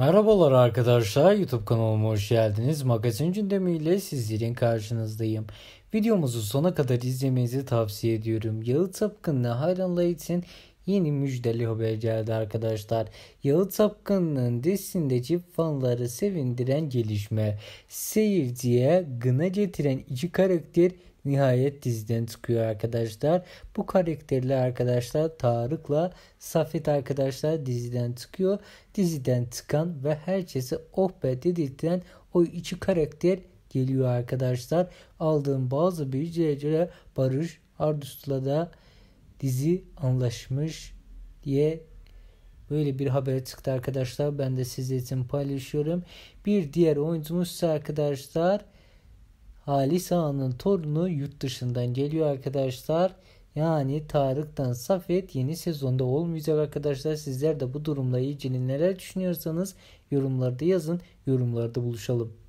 Merhabalar arkadaşlar YouTube kanalıma hoş geldiniz. Magazin gündemi ile sizlerin karşınızdayım. Videomuzu sona kadar izlemenizi tavsiye ediyorum. Yalı Tapkın'la Hayran Light'in yeni müjdeli haber geldi arkadaşlar. Yalı Tapkın'ın dizisindeki fanları sevindiren gelişme. Seyirciye gına getiren iki karakter nihayet diziden çıkıyor arkadaşlar. Bu karakterli arkadaşlar Tarık'la Safet arkadaşlar diziden çıkıyor. Diziden çıkan ve herkesi oh be dedikten o iki karakter geliyor arkadaşlar. Aldığım bazı bilgilere göre Barış Ardust'la da dizi anlaşmış diye Böyle bir haber çıktı arkadaşlar. Ben de sizler için paylaşıyorum. Bir diğer oyuncumuz ise arkadaşlar Halis Ağa'nın torunu yurt dışından geliyor arkadaşlar. Yani Tarık'tan Safet yeni sezonda olmayacak arkadaşlar. Sizler de bu durumla ilgili neler düşünüyorsanız yorumlarda yazın. Yorumlarda buluşalım.